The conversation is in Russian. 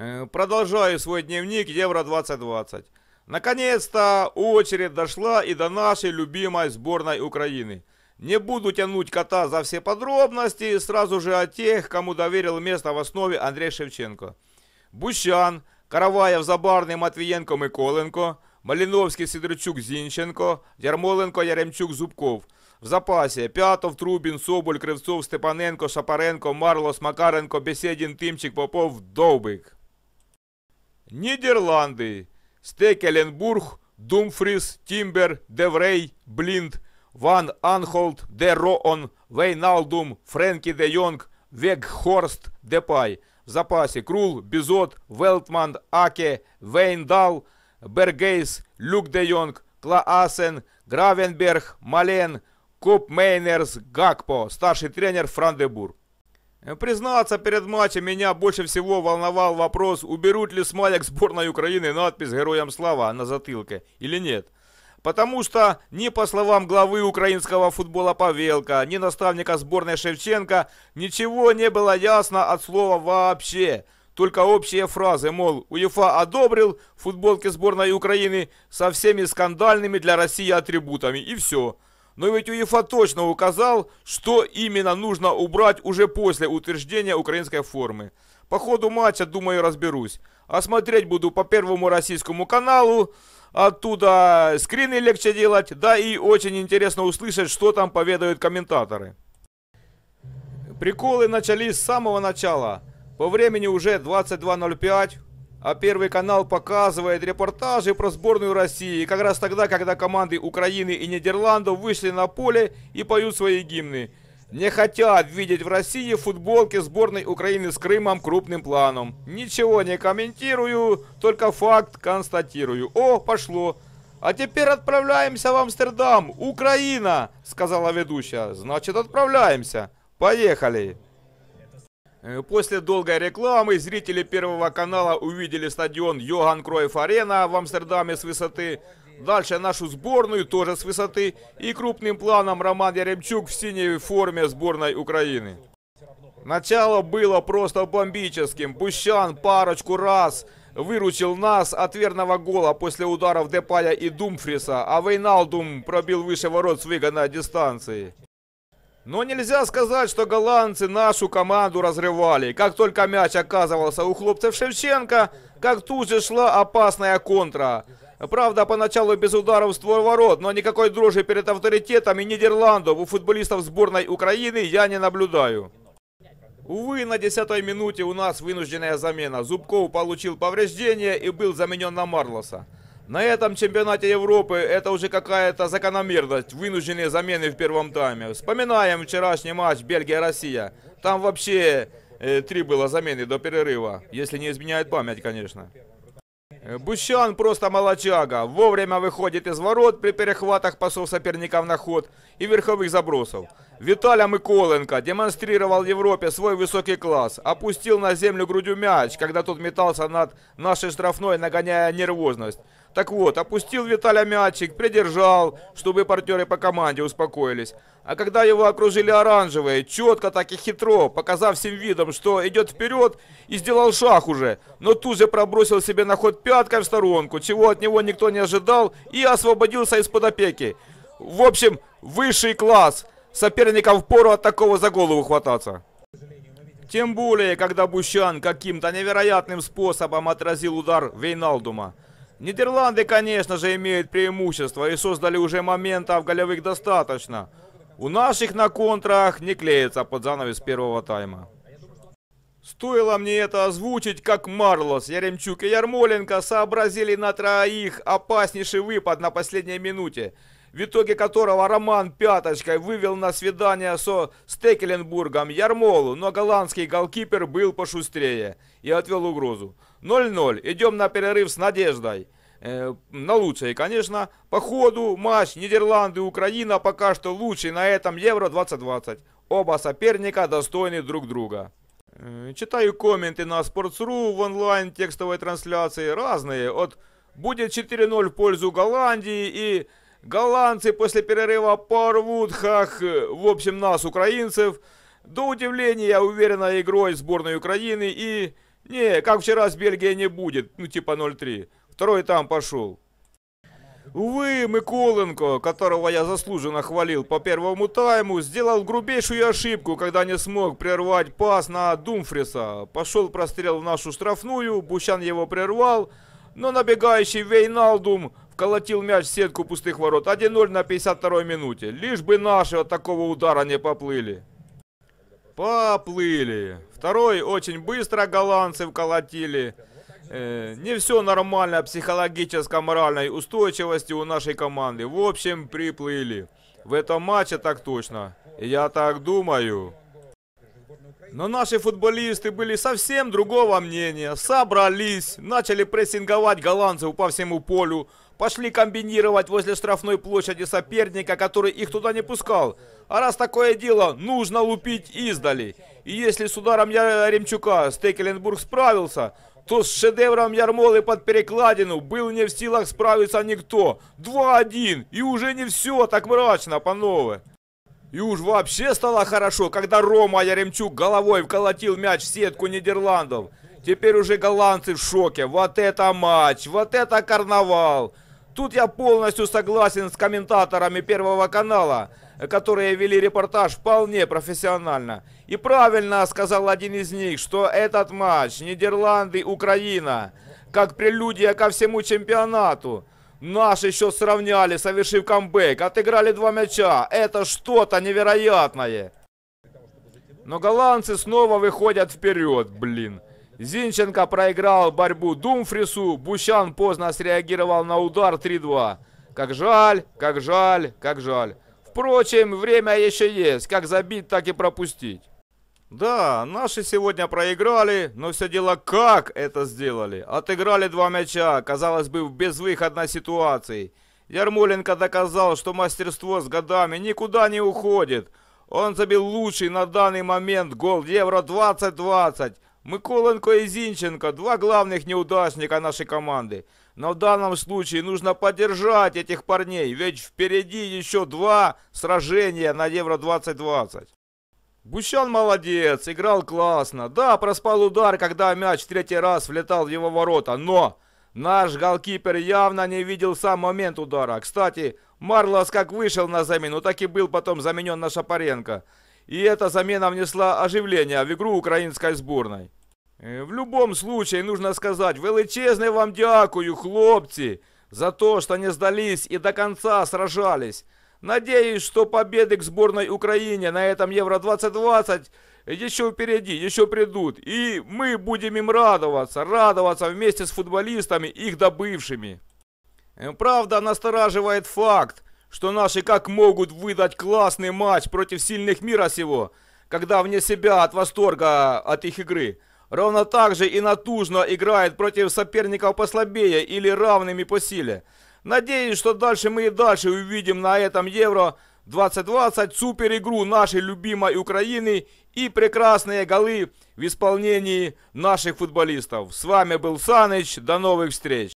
Э, продолжаю свой дневник Евро-2020. Наконец-то очередь дошла и до нашей любимой сборной Украины. Не буду тянуть кота за все подробности, сразу же о тех, кому доверил место в основе Андрей Шевченко. Бущан, Караваєв, Забарный, Матвиенко, Миколенко, Малиновский, Сидорчук, Зинченко, Ярмоленко, Яремчук, Зубков. В запасе Пятов, Трубин, Соболь, Кривцов, Степаненко, Шапаренко, Марлос, Макаренко, Беседин, Тимчик, Попов, Довбик. Нидерланды, Стекеленбург, Думфрис, Тимбер, Деврей, Блинд, Ван Анхолд, Де Роон, Вейналдум, Фрэнки де Йонг, Вегхорст, Депай. В запасе Крул, Бизот, Велтман, Аке, Вейндал, Бергейс, Люк де Йонг, Клаасен, Гравенберг, Мален, Куп Мейнерс, Гакпо, старший тренер Франдебург. Э, признаться перед матчем, меня больше всего волновал вопрос, уберут ли с маек сборной Украины надпись «Героям слава» на затылке или нет. Потому что ни по словам главы украинского футбола Павелка, ни наставника сборной Шевченко ничего не было ясно от слова «вообще». Только общие фразы, мол, УЕФА одобрил футболки сборной Украины со всеми скандальными для России атрибутами и все. Но ведь УЕФА точно указал, что именно нужно убрать уже после утверждения украинской формы. По ходу матча, думаю, разберусь. осмотреть а буду по первому российскому каналу. Оттуда скрины легче делать. Да и очень интересно услышать, что там поведают комментаторы. Приколы начались с самого начала. По времени уже 22.05. А Первый канал показывает репортажи про сборную России, как раз тогда, когда команды Украины и Нидерландов вышли на поле и поют свои гимны. Не хотят видеть в России футболки сборной Украины с Крымом крупным планом. Ничего не комментирую, только факт констатирую. О, пошло. А теперь отправляемся в Амстердам. Украина, сказала ведущая. Значит, отправляемся. Поехали. Э, после долгой рекламы зрители Первого канала увидели стадион Йоган Кройф Арена в Амстердаме с высоты. Дальше нашу сборную тоже с высоты. И крупным планом Роман Яремчук в синей форме сборной Украины. Начало было просто бомбическим. Пущан парочку раз выручил нас от верного гола после ударов Депая и Думфриса, а Вейналдум пробил выше ворот с выгодной дистанции. Но нельзя сказать, что голландцы нашу команду разрывали. Как только мяч оказывался у хлопцев Шевченко, как тут же шла опасная контра. Правда, поначалу без ударов в створ ворот, но никакой дрожи перед авторитетами Нидерландов у футболистов сборной Украины я не наблюдаю. Увы, на 10 минуте у нас вынужденная замена. Зубков получил повреждение и был заменен на Марлоса. На этом чемпионате Европы это уже какая-то закономерность, вынужденные замены в первом тайме. Вспоминаем вчерашний матч Бельгия-Россия. Там вообще э, три было замены до перерыва, если не изменяет память, конечно. Э, Бущан просто молочага. Вовремя выходит из ворот при перехватах пасов соперников на ход и верховых забросов. Виталя Миколенко демонстрировал Европе свой высокий класс. Опустил на землю грудью мяч, когда тот метался над нашей штрафной, нагоняя нервозность. Так вот, опустил Виталя мячик, придержал, чтобы партнеры по команде успокоились. А когда его окружили оранжевые, четко так и хитро, показав всем видом, что идет вперед, и сделал шаг уже. Но тут же пробросил себе на ход пяткой в сторонку, чего от него никто не ожидал, и освободился из-под опеки. В общем, высший класс. Соперникам впору от такого за голову хвататься. Тем более, когда Бущан каким-то невероятным способом отразил удар Вейналдума. Нидерланды, конечно же, имеют преимущество и создали уже моментов голевых достаточно. У наших на контрах не клеится под занавес первого тайма. Стоило мне это озвучить, как Марлос, Яремчук и Ярмоленко сообразили на троих опаснейший выпад на последней минуте – в итоге которого Роман пяточкой вывел на свидание со Стекеленбургом Ярмолу, но голландский голкипер был пошустрее и отвел угрозу. 0-0, идем на перерыв с надеждой. Э, на лучшее, конечно. По ходу матч Нидерланды-Украина пока что лучший на этом Евро-2020. Оба соперника достойны друг друга. Э, читаю комменты на Sports.ru в онлайн текстовой трансляции. Разные, от «Будет 4-0 в пользу Голландии» и голландцы после перерыва порвут, хах, в общем, нас, украинцев. До удивления, я уверена, игрой сборной Украины и... Не, как вчера с Бельгией не будет, ну типа 0-3. Второй там пошел. Увы, Миколенко, которого я заслуженно хвалил по первому тайму, сделал грубейшую ошибку, когда не смог прервать пас на Думфриса. Пошел прострел в нашу штрафную, Бущан его прервал, но набегающий Вейналдум колотил мяч в сетку пустых ворот. 1-0 на 52-й минуте. Лишь бы наши от такого удара не поплыли. Поплыли. Второй очень быстро голландцев вколотили. Э, не все нормально психологической моральной устойчивости у нашей команды. В общем, приплыли. В этом матче так точно. Я так думаю. Но наши футболисты были совсем другого мнения. Собрались, начали прессинговать голландцев по всему полю. Пошли комбинировать возле штрафной площади соперника, который их туда не пускал. А раз такое дело, нужно лупить издали. И если с ударом Яремчука Стекеленбург справился, то с шедевром Ярмолы под перекладину был не в силах справиться никто. 2-1, и уже не все так мрачно, панове. И уж вообще стало хорошо, когда Рома Яремчук головой вколотил мяч в сетку Нидерландов. Теперь уже голландцы в шоке. Вот это матч, вот это карнавал. Тут я полностью согласен с комментаторами Первого канала, которые вели репортаж вполне профессионально. И правильно сказал один из них, что этот матч Нидерланды-Украина, как прелюдия ко всему чемпионату. Наши еще сравняли, совершив камбэк, отыграли два мяча. Это что-то невероятное. Но голландцы снова выходят вперед, блин. Зинченко проиграл борьбу Думфрису. Бущан поздно среагировал на удар 3-2. Как жаль, как жаль, как жаль. Впрочем, время еще есть. Как забить, так и пропустить. Да, наши сегодня проиграли, но все дело как это сделали. Отыграли два мяча, казалось бы, в безвыходной ситуации. Ярмоленко доказал, что мастерство с годами никуда не уходит. Он забил лучший на данный момент гол Евро 2020. Миколенко и Зинченко – два главных неудачника нашей команды. Но в данном случае нужно поддержать этих парней, ведь впереди еще два сражения на Евро-2020. Бущан молодец, играл классно. Да, проспал удар, когда мяч в третий раз влетал в его ворота, но наш голкипер явно не видел сам момент удара. Кстати, Марлос как вышел на замену, так и был потом заменен на Шапаренко. И эта замена внесла оживление в игру украинской сборной. Э, в любом случае, нужно сказать, величезне вам дякую, хлопцы, за то, что не сдались и до конца сражались. Надеюсь, что победы к сборной Украине на этом Евро-2020 еще впереди, еще придут. И мы будем им радоваться, радоваться вместе с футболистами, их добывшими. Э, правда, настораживает факт, что наши как могут выдать классный матч против сильных мира сего, когда вне себя от восторга от их игры – ровно так же и натужно играет против соперников послабее или равными по силе. Надеюсь, что дальше мы и дальше увидим на этом Евро 2020 суперигру нашей любимой Украины и прекрасные голы в исполнении наших футболистов. С вами был Саныч, до новых встреч!